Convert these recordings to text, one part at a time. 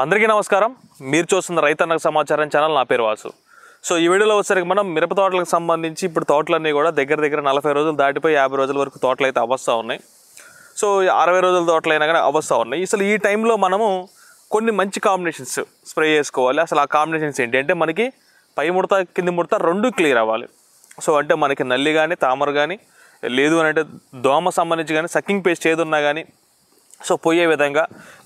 అందరికీ నమస్కారం మీరు చూస్తున్న రైతన్నకు సమాచారం ఛానల్ నా పేరు వాసు సో ఈ వీడియోలో వచ్చేసరికి మనం మిరప తోటలకు సంబంధించి ఇప్పుడు తోటలన్నీ కూడా దగ్గర దగ్గర నలభై రోజులు దాటిపోయి యాభై రోజుల వరకు తోటలు అయితే అవస్థ ఉన్నాయి సో అరవై రోజుల తోటలైనా కానీ అవస్థ ఉన్నాయి అసలు ఈ టైంలో మనము కొన్ని మంచి కాంబినేషన్స్ స్ప్రే చేసుకోవాలి అసలు ఆ కాంబినేషన్స్ ఏంటి అంటే మనకి పై ముడత కింది ముడత రెండు క్లియర్ అవ్వాలి సో అంటే మనకి నల్లి కానీ తామర కానీ లేదు అని అంటే దోమ సంబంధించి కానీ సకింగ్ పేస్ట్ ఏది ఉన్నా కానీ సో పోయే విధంగా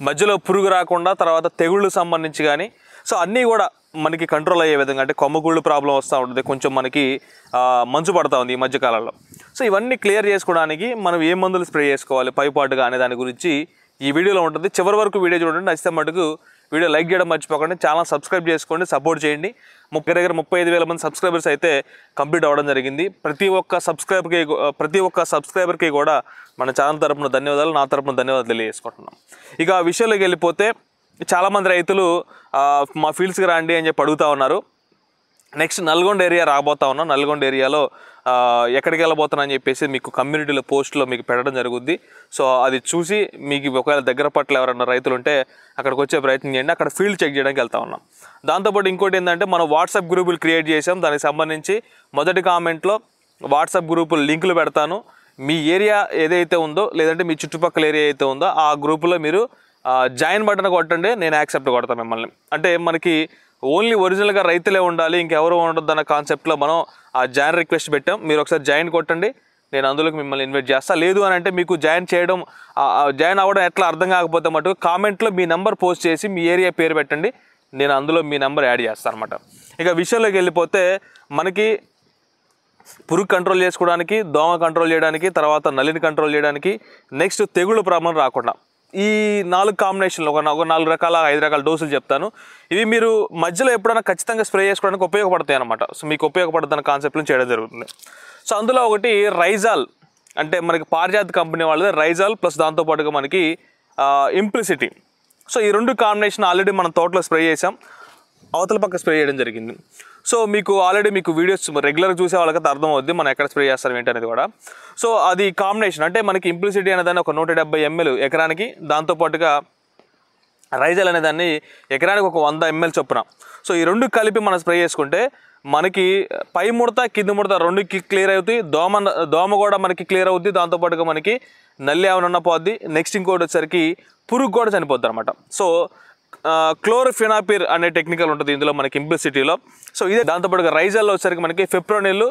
మధ్యలో పురుగు రాకుండా తర్వాత తెగుళ్ళు సంబంధించి కానీ సో అన్నీ కూడా మనకి కంట్రోల్ అయ్యే విధంగా అంటే కొమ్మగుళ్ళు ప్రాబ్లం వస్తూ ఉంటుంది కొంచెం మనకి మంచు పడుతూ ఉంది ఈ మధ్యకాలంలో సో ఇవన్నీ క్లియర్ చేసుకోవడానికి మనం ఏ మందులు స్ప్రే చేసుకోవాలి పైపాటుగా అనే దాని గురించి ఈ వీడియోలో ఉంటుంది చివరి వరకు వీడియో చూడండి నచ్చితే మటుకు వీడియో లైక్ చేయడం మర్చిపోకండి ఛానల్ సబ్స్క్రైబ్ చేసుకోండి సపోర్ట్ చేయండి ముప్పై దగ్గర ముప్పై ఐదు వేల మంది సబ్స్క్రైబర్స్ అయితే కంప్లీట్ అవ్వడం జరిగింది ప్రతి ఒక్క సబ్స్క్రైబర్కి ప్రతి ఒక్క సబ్స్క్రైబర్కి కూడా మన ఛానల్ తరపున ధన్యవాదాలు నా తరపున ధన్యవాదాలు తెలియజేసుకుంటున్నాం ఇక ఆ విషయంలోకి వెళ్ళిపోతే చాలామంది రైతులు మా ఫీల్డ్స్కి రండి అని చెప్పి అడుగుతూ ఉన్నారు నెక్స్ట్ నల్గొండ ఏరియా రాబోతా ఉన్నాం నల్గొండ ఏరియాలో ఎక్కడికి వెళ్ళబోతున్నా అని చెప్పేసి మీకు కమ్యూనిటీలో పోస్ట్లో మీకు పెట్టడం జరుగుద్ది సో అది చూసి మీకు ఒకవేళ దగ్గర పట్ల ఎవరైనా రైతులు ఉంటే అక్కడికి వచ్చే ప్రయత్నం చేయండి అక్కడ ఫీల్డ్ చెక్ చేయడానికి వెళ్తా ఉన్నాం దాంతోపాటు ఇంకోటి ఏంటంటే మనం వాట్సాప్ గ్రూపులు క్రియేట్ చేసాం దానికి సంబంధించి మొదటి కామెంట్లో వాట్సాప్ గ్రూపులు లింకులు పెడతాను మీ ఏరియా ఏదైతే ఉందో లేదంటే మీ చుట్టుపక్కల ఏరియా అయితే ఉందో ఆ గ్రూపులో మీరు జాయిన్ బటన్ కొట్టండి నేను యాక్సెప్ట్ కొడతాను మిమ్మల్ని అంటే మనకి ఓన్లీ ఒరిజినల్గా రైతులే ఉండాలి ఇంకెవరు ఉండదు అన్న కాన్సెప్ట్లో మనం ఆ జాయిన్ రిక్వెస్ట్ పెట్టాం మీరు ఒకసారి జాయిన్ కొట్టండి నేను అందులోకి మిమ్మల్ని ఇన్వైట్ చేస్తా లేదు అని అంటే మీకు జాయిన్ చేయడం జాయిన్ అవ్వడం ఎట్లా అర్థం కాకపోతే మటుకు కామెంట్లో మీ నెంబర్ పోస్ట్ చేసి మీ ఏరియా పేరు పెట్టండి నేను అందులో మీ నెంబర్ యాడ్ చేస్తాను అనమాట ఇక విషయంలోకి వెళ్ళిపోతే మనకి పురుగు కంట్రోల్ చేసుకోవడానికి దోమ కంట్రోల్ చేయడానికి తర్వాత నలిని కంట్రోల్ చేయడానికి నెక్స్ట్ తెగుళ్ళు ప్రాబ్లం రాకుండా ఈ నాలుగు కాంబినేషన్లు ఒక ఒక నాలుగు రకాల ఐదు రకాల డోసులు చెప్తాను ఇవి మీరు మధ్యలో ఎప్పుడైనా ఖచ్చితంగా స్ప్రే చేసుకోవడానికి ఉపయోగపడతాయి అనమాట సో మీకు ఉపయోగపడుతున్న కాన్సెప్ట్లో చేయడం జరుగుతుంది సో అందులో ఒకటి రైజాల్ అంటే మనకి పారిజాత్ కంపెనీ వాళ్ళది రైజాల్ ప్లస్ దాంతోపాటుగా మనకి ఇంప్లిసిటీ సో ఈ రెండు కాంబినేషన్ ఆల్రెడీ మనం తోటలో స్ప్రే చేసాం అవతల పక్క స్ప్రే చేయడం జరిగింది సో మీకు ఆల్రెడీ మీకు వీడియోస్ రెగ్యులర్గా చూసే వాళ్ళకైతే అర్థమవుద్ది మనం ఎక్కడ స్ప్రే చేస్తాం ఏంటనేది కూడా సో అది కాంబినేషన్ అంటే మనకి ఇంప్లిసిటీ అనేదాన్ని ఒక నూట డెబ్బై ఎంఎల్ ఎకరానికి దాంతోపాటుగా రైజల్ అనేదాన్ని ఎకరానికి ఒక వంద ఎంఎల్ చొప్పున సో ఈ రెండు కలిపి మనం స్ప్రే చేసుకుంటే మనకి పై ముడత కింది ముడత రెండుకి క్లియర్ అవుతుంది దోమ దోమ కూడా మనకి క్లియర్ అవుద్ది దాంతోపాటుగా మనకి నల్లి ఏమైనా పోద్ది నెక్స్ట్ ఇంకోటి వచ్చేసరికి పురుగు కూడా చనిపోద్ది అనమాట సో క్లోరోఫినాపిర్ అనే టెక్నికల్ ఉంటుంది ఇందులో మనకి ఇంప్లిసిటీలో సో ఇదే దాంతోపాటుగా రైజాల్లో వచ్చేసరికి మనకి ఫిప్రోనిల్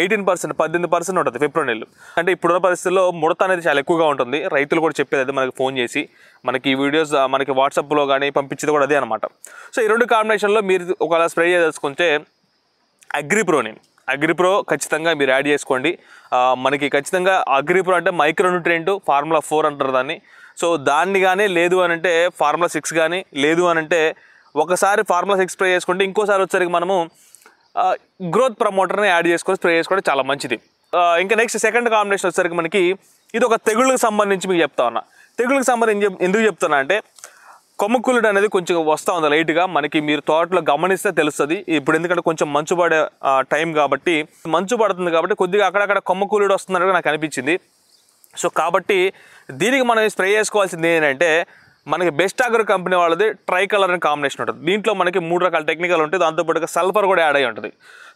ఎయిటీన్ పర్సెంట్ పద్దెనిమిది పర్సెంట్ ఉంటుంది ఫిప్రోనిల్ అంటే ఇప్పుడున్న పరిస్థితుల్లో ముడత అనేది చాలా ఎక్కువగా ఉంటుంది రైతులు కూడా చెప్పేది అది మనకి ఫోన్ చేసి మనకి ఈ వీడియోస్ మనకి వాట్సాప్లో కానీ పంపించేది కూడా అదే అనమాట సో ఈ రెండు కాంబినేషన్లో మీరు ఒకవేళ స్ప్రే చేసుకుంటే అగ్రిప్రోని అగ్రిప్రో ఖచ్చితంగా మీరు యాడ్ చేసుకోండి మనకి ఖచ్చితంగా అగ్రిప్రో అంటే మైక్రోన్యూట్రియంట్ ఫార్ములా ఫోర్ అంటారు దాన్ని సో దాన్ని కానీ లేదు అని అంటే ఫార్ములా సిక్స్ కానీ లేదు అని అంటే ఒకసారి ఫార్ములా సిక్స్ స్ప్రే చేసుకుంటే ఇంకోసారి వచ్చేసరికి మనము గ్రోత్ ప్రమోటర్ని యాడ్ చేసుకొని స్ప్రే చేసుకోవడం చాలా మంచిది ఇంకా నెక్స్ట్ సెకండ్ కాంబినేషన్ వచ్చేసరికి మనకి ఇది ఒక తెగుళ్ళకి సంబంధించి మీకు చెప్తా ఉన్నా తెగుళ్ళకి సంబంధించి ఎందుకు చెప్తున్నా అంటే కొమ్మకులుడు అనేది కొంచెం వస్తూ ఉంది లైట్గా మనకి మీరు తోటలో గమనిస్తే తెలుస్తుంది ఇప్పుడు ఎందుకంటే కొంచెం మంచు పడే టైం కాబట్టి మంచు పడుతుంది కాబట్టి కొద్దిగా అక్కడక్కడ కొమ్మకూలుడు వస్తుందని నాకు అనిపించింది సో కాబట్టి దీనికి మనం స్ప్రే చేసుకోవాల్సింది ఏంటంటే మనకి బెస్ట్ ఆగ్రో కంపెనీ వాళ్ళది ట్రై కలర్ అని కాంబినేషన్ ఉంటుంది దీంట్లో మనకి మూడు రకాల టెక్నికల్ ఉంటుంది దాంతోపాటుగా సల్ఫర్ కూడా యాడ్ అయ్యి ఉంటుంది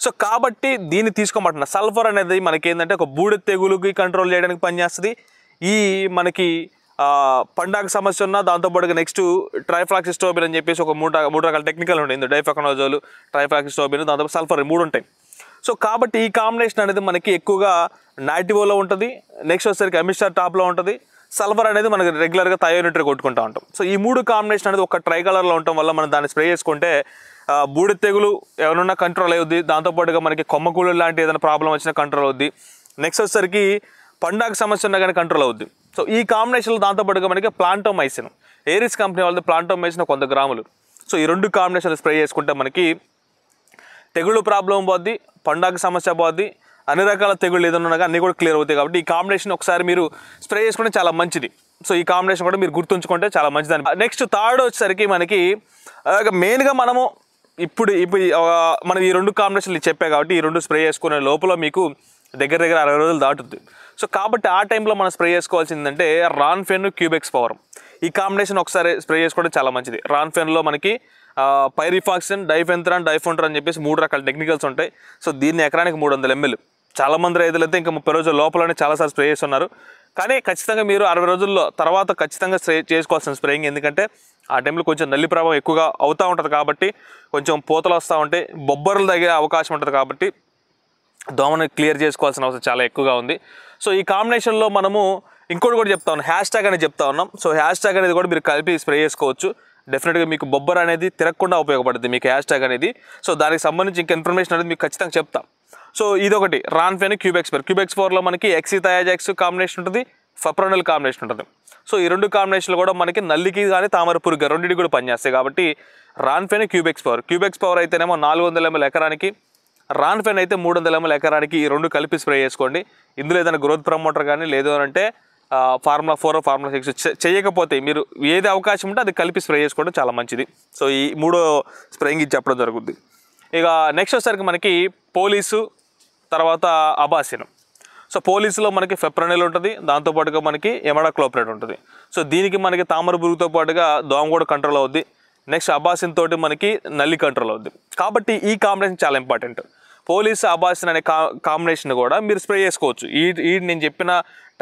సో కాబట్టి దీన్ని తీసుకోమంటున్నా సల్ఫర్ అనేది మనకి ఏంటంటే ఒక బూడి తెగులుకి కంట్రోల్ చేయడానికి పనిచేస్తుంది ఈ మనకి పండాగ సమస్య ఉన్నా దాంతోపాటుగా నెక్స్ట్ ట్రైఫ్లాక్సిస్టోబిన్ అని చెప్పేసి ఒక మూడు మూడు రకాల టెక్నికల్ ఉంటాయి ఇందులో డైఫెకనోజోలు ట్రైఫ్లాక్సిస్టోబిన్ దాంతో సల్ఫర్ మూడు ఉంటాయి సో కాబట్టి ఈ కాంబినేషన్ అనేది మనకి ఎక్కువగా నాటివోలో ఉంటుంది నెక్స్ట్ వచ్చేసరికి అమిస్టార్ టాప్లో ఉంటుంది సల్వర్ అనేది మనకి రెగ్యులర్గా థయోనీటర్ కొట్టుకుంటూ ఉంటాం సో ఈ మూడు కాంబినేషన్ అనేది ఒక ట్రై కలర్లో ఉండటం వల్ల మనం దాన్ని స్ప్రే చేసుకుంటే బూడిద తెగులు ఎవరన్నా కంట్రోల్ అవుద్ది దాంతోపాటుగా మనకి కొమ్మకూలు లాంటి ఏదైనా ప్రాబ్లం వచ్చినా కంట్రోల్ అవుద్ది నెక్స్ట్ వచ్చేసరికి పండాగ సమస్య ఉన్నా కానీ కంట్రోల్ అవుద్ది సో ఈ కాంబినేషన్లో దాంతోపాటుగా మనకి ప్లాంటోమైసిన్ ఏరిస్ కంపెనీ వాళ్ళది ప్లాంటోమైసిన్ వంద గ్రాములు సో ఈ రెండు కాంబినేషన్లు స్ప్రే చేసుకుంటే మనకి తెగుళ్ళు ప్రాబ్లం పోద్ది పండాకు సమస్య పోద్ది అన్ని రకాల తెగుళ్ళు ఏదైనా ఉన్నా అన్నీ కూడా క్లియర్ అవుతాయి కాబట్టి ఈ కాంబినేషన్ ఒకసారి మీరు స్ప్రే చేసుకుంటే చాలా మంచిది సో ఈ కాంబినేషన్ కూడా మీరు గుర్తుంచుకుంటే చాలా మంచిదని నెక్స్ట్ థర్డ్ వచ్చేసరికి మనకి మెయిన్గా మనము ఇప్పుడు ఇప్పుడు మనం ఈ రెండు కాంబినేషన్లు చెప్పాయి కాబట్టి ఈ రెండు స్ప్రే చేసుకునే లోపల మీకు దగ్గర దగ్గర అరవై రోజులు దాటుద్ది సో కాబట్టి ఆ టైంలో మనం స్ప్రే చేసుకోవాల్సిందంటే రాన్ఫెన్ క్యూబెక్స్ పవర్ ఈ కాంబినేషన్ ఒకసారి స్ప్రే చేసుకోవడం చాలా మంచిది రాన్ఫెన్లో మనకి పైరిఫాక్సిన్ డైఫెంత్రాన్ డైఫోంట్రా అని చెప్పేసి మూడు రకాల టెక్నికల్స్ ఉంటాయి సో దీన్ని ఎకరానికి మూడు వందల ఎంఎల్ చాలా మంది రైతులు అయితే ఇంకా ముప్పై రోజుల లోపలనే చాలాసార్లు స్ప్రే చేస్తున్నారు కానీ ఖచ్చితంగా మీరు అరవై రోజుల్లో తర్వాత ఖచ్చితంగా స్ప్రే చేసుకోవాల్సిన స్ప్రేయింగ్ ఎందుకంటే ఆ టైంలో కొంచెం నల్లి ప్రభావం ఎక్కువగా అవుతూ ఉంటుంది కాబట్టి కొంచెం పూతలు వస్తూ ఉంటాయి బొబ్బర్లు తగ్గే అవకాశం ఉంటుంది కాబట్టి దోమను క్లియర్ చేసుకోవాల్సిన అవసరం చాలా ఎక్కువగా ఉంది సో ఈ కాంబినేషన్లో మనము ఇంకోటి కూడా చెప్తా ఉన్నాం హ్యాష్ ట్యాగ్ అనేది చెప్తా ఉన్నాం సో హ్యాష్ ట్యాగ్ అనేది కూడా మీరు కలిపి స్ప్రే చేసుకోవచ్చు డెఫినెట్గా మీకు బొబ్బర్ అనేది తిరగకుండా ఉపయోగపడుతుంది మీకు హ్యాష్ ట్యాగ్ అనేది సో దానికి సంబంధించి ఇంకా ఇన్ఫర్మేషన్ అనేది మీకు ఖచ్చితంగా చెప్తాం సో ఇదొకటి ఫెన్ క్యూబెక్స్ ఫోర్ క్యూబెక్స్ ఫోర్లో మనకి ఎక్సీ తయాజాక్స్ కాంబినేషన్ ఉంటుంది ఫప్రోనల్ కాంబినేషన్ ఉంటుంది సో ఈ రెండు కాంబినేషన్లు కూడా మనకి నల్లికి కానీ తామర పురుగు రెండింటికి కూడా పనిచేస్తాయి కాబట్టి రాన్ ఫెన్ క్యూబెక్స్ పవర్ క్యూబెక్స్ పవర్ అయితేనేమో నాలుగు వందల ఎంఎల్ ఎకరానికి రాన్ ఫెన్ అయితే మూడు వందల ఎంఎల్ ఎకరానికి ఈ రెండు కలిపి స్ప్రే చేసుకోండి ఇందులో ఏదైనా గ్రోత్ ప్రమోటర్ కానీ లేదు అంటే ఫార్ములా ఫోర్ ఫార్ములా సిక్స్ చేయకపోతే మీరు ఏది అవకాశం ఉంటే అది కలిపి స్ప్రే చేసుకోవడం చాలా మంచిది సో ఈ మూడో స్ప్రేయింగ్ ఇది చెప్పడం జరుగుద్ది ఇక నెక్స్ట్ వచ్చేసరికి మనకి పోలీసు తర్వాత అబాసినం సో పోలీసులో మనకి ఫెప్రనెల్ ఉంటుంది దాంతోపాటుగా మనకి ఎమడా క్లోప్రేట్ ఉంటుంది సో దీనికి మనకి తామర బురుగుతో పాటుగా దోమ కూడా కంట్రోల్ అవుద్ది నెక్స్ట్ అబాసిన్ తోటి మనకి నల్లి కంట్రోల్ అవుద్ది కాబట్టి ఈ కాంబినేషన్ చాలా ఇంపార్టెంట్ పోలీస్ అబాసిన్ అనే కాంబినేషన్ కూడా మీరు స్ప్రే చేసుకోవచ్చు ఈ ఈ నేను చెప్పిన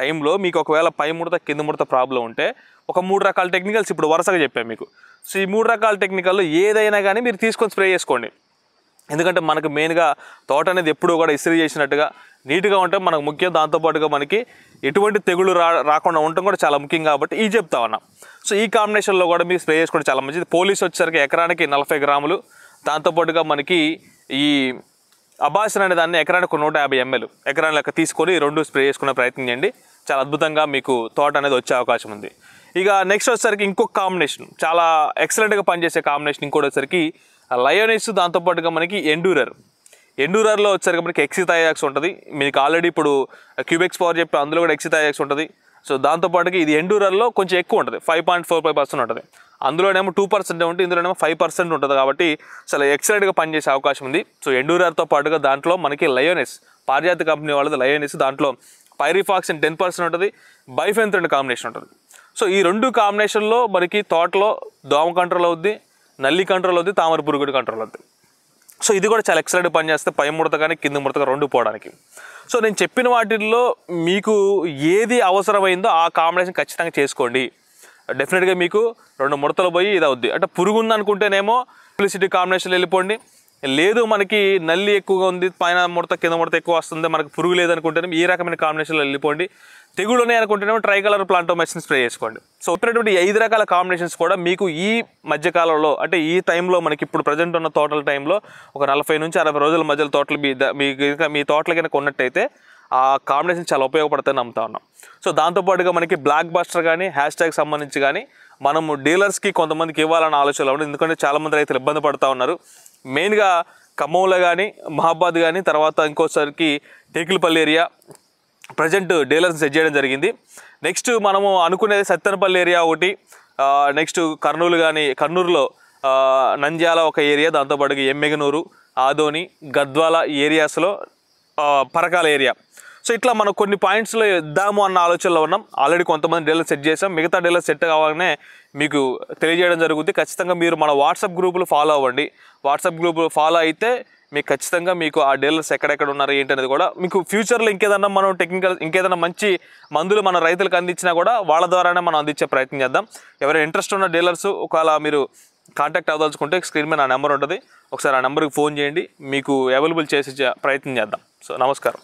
టైంలో మీకు ఒకవేళ పై ముడత కింద ముడత ప్రాబ్లం ఉంటే ఒక మూడు రకాల టెక్నికల్స్ ఇప్పుడు వరుసగా చెప్పాను మీకు సో ఈ మూడు రకాల టెక్నికల్లో ఏదైనా కానీ మీరు తీసుకొని స్ప్రే చేసుకోండి ఎందుకంటే మనకు మెయిన్గా తోట అనేది ఎప్పుడు కూడా ఇస్త్రీ చేసినట్టుగా నీట్గా ఉంటే మనకు ముఖ్యం దాంతోపాటుగా మనకి ఎటువంటి తెగులు రా రాకుండా ఉండటం కూడా చాలా ముఖ్యం కాబట్టి ఇది చెప్తా ఉన్నా సో ఈ కాంబినేషన్లో కూడా మీరు స్ప్రే చేసుకోవడం చాలా మంచిది పోలీస్ వచ్చేసరికి ఎకరానికి నలభై గ్రాములు దాంతోపాటుగా మనకి ఈ అబాసన్ అనే దాన్ని ఎకరానికి నూట యాభై ఎంఎల్ ఎకరాన్ని లెక్క తీసుకొని రెండు స్ప్రే చేసుకునే ప్రయత్నం చేయండి చాలా అద్భుతంగా మీకు తోట అనేది వచ్చే అవకాశం ఉంది ఇక నెక్స్ట్ వచ్చేసరికి ఇంకొక కాంబినేషన్ చాలా ఎక్సలెంట్గా పనిచేసే కాంబినేషన్ ఇంకోటి వచ్చేసరికి లయోనిస్ దాంతోపాటుగా మనకి ఎండూరర్ ఎండూరర్లో వచ్చేసరికి మనకి ఎక్సిథయాక్స్ ఉంటుంది మీకు ఆల్రెడీ ఇప్పుడు క్యూబెక్స్ పవర్ చెప్పి అందులో కూడా ఎక్సిథయాక్స్ ఉంటుంది సో దాంతోపాటుకి ఇది ఎండూరర్లో కొంచెం ఎక్కువ ఉంటుంది five point four five percent ఉంటుంది అందులోనేమో టూ పర్సెంట్ ఉంటుంది ఇందులోనేమో ఫైవ్ పర్సెంట్ ఉంటుంది కాబట్టి చాలా ఎక్సలెంట్గా పనిచేసే అవకాశం ఉంది సో ఎండూరార్తో పాటుగా దాంట్లో మనకి లయోనెస్ పారిజాత కంపెనీ వాళ్ళది లయోనెస్ దాంట్లో పైరిఫాక్సిన్ అండ్ టెన్ పర్సెంట్ ఉంటుంది బైఫెన్ రెండు కాంబినేషన్ ఉంటుంది సో ఈ రెండు కాంబినేషన్లో మనకి తోటలో దోమ కంట్రోల్ అవుద్ది నల్లి కంట్రోల్ అవుద్ది తామర పురుగుడు కంట్రోల్ అవుద్ది సో ఇది కూడా చాలా ఎక్సలెంట్ పనిచేస్తే పై ముడత కానీ కింద ముడత రెండు పోవడానికి సో నేను చెప్పిన వాటిల్లో మీకు ఏది అవసరమైందో ఆ కాంబినేషన్ ఖచ్చితంగా చేసుకోండి డెఫినెట్గా మీకు రెండు ముడతలు పోయి ఇది అవుద్ది అంటే పురుగు ఉందనుకుంటేనేమో పులిసిటీ కాంబినేషన్ వెళ్ళిపోండి లేదు మనకి నల్లి ఎక్కువగా ఉంది పైన ముడత కింద ముడత ఎక్కువ వస్తుంది మనకు పురుగు లేదనుకుంటేనే ఈ రకమైన కాంబినేషన్లో వెళ్ళిపోండి తెగులు ఉన్నాయి అనుకుంటేనేమో ట్రై కలర్ మెషిన్ స్ప్రే చేసుకోండి సో ఉన్నటువంటి ఐదు రకాల కాంబినేషన్స్ కూడా మీకు ఈ మధ్యకాలంలో అంటే ఈ టైంలో మనకి ఇప్పుడు ప్రజెంట్ ఉన్న తోటల టైంలో ఒక నలభై నుంచి అరవై రోజుల మధ్యలో తోటలు మీ మీకు మీ తోటలు కనుక ఉన్నట్టయితే ఆ కాంబినేషన్ చాలా ఉపయోగపడతాయని నమ్ముతా ఉన్నాం సో దాంతోపాటుగా మనకి బ్లాక్ బాస్టర్ కానీ హ్యాష్ ట్యాగ్ సంబంధించి కానీ మనము డీలర్స్కి కొంతమందికి ఇవ్వాలన్న ఆలోచనలో ఉండదు ఎందుకంటే చాలామంది రైతులు ఇబ్బంది పడుతూ ఉన్నారు మెయిన్గా ఖమ్మంలో కానీ మహాబాద్ కానీ తర్వాత ఇంకోసారికి టేకులపల్లి ఏరియా ప్రజెంట్ డీలర్స్ని సెట్ చేయడం జరిగింది నెక్స్ట్ మనము అనుకునేది సత్తెనపల్లి ఏరియా ఒకటి నెక్స్ట్ కర్నూలు కానీ కర్నూలులో నంద్యాల ఒక ఏరియా దాంతోపాటుగా ఎమ్మెగనూరు ఆదోని గద్వాల ఏరియాస్లో పరకాల ఏరియా సో ఇట్లా మనం కొన్ని పాయింట్స్లో ఇద్దాము అన్న ఆలోచనలో ఉన్నాం ఆల్రెడీ కొంతమంది డీలర్ సెట్ చేసాం మిగతా డీలర్ సెట్ కావాలనే మీకు తెలియజేయడం జరుగుతుంది ఖచ్చితంగా మీరు మన వాట్సాప్ గ్రూపులు ఫాలో అవ్వండి వాట్సాప్ గ్రూపులు ఫాలో అయితే మీకు ఖచ్చితంగా మీకు ఆ డీలర్స్ ఎక్కడెక్కడ ఉన్నారు ఏంటనేది కూడా మీకు ఫ్యూచర్లో ఇంకేదన్నా మనం టెక్నికల్ ఇంకేదైనా మంచి మందులు మన రైతులకు అందించినా కూడా వాళ్ళ ద్వారానే మనం అందించే ప్రయత్నం చేద్దాం ఎవరైనా ఇంట్రెస్ట్ ఉన్న డీలర్స్ ఒకవేళ మీరు కాంటాక్ట్ అవ్వదలుచుకుంటే స్క్రీన్ మీద నా నెంబర్ ఉంటుంది ఒకసారి ఆ నెంబర్కి ఫోన్ చేయండి మీకు అవైలబుల్ చేసే ప్రయత్నం చేద్దాం సో నమస్కారం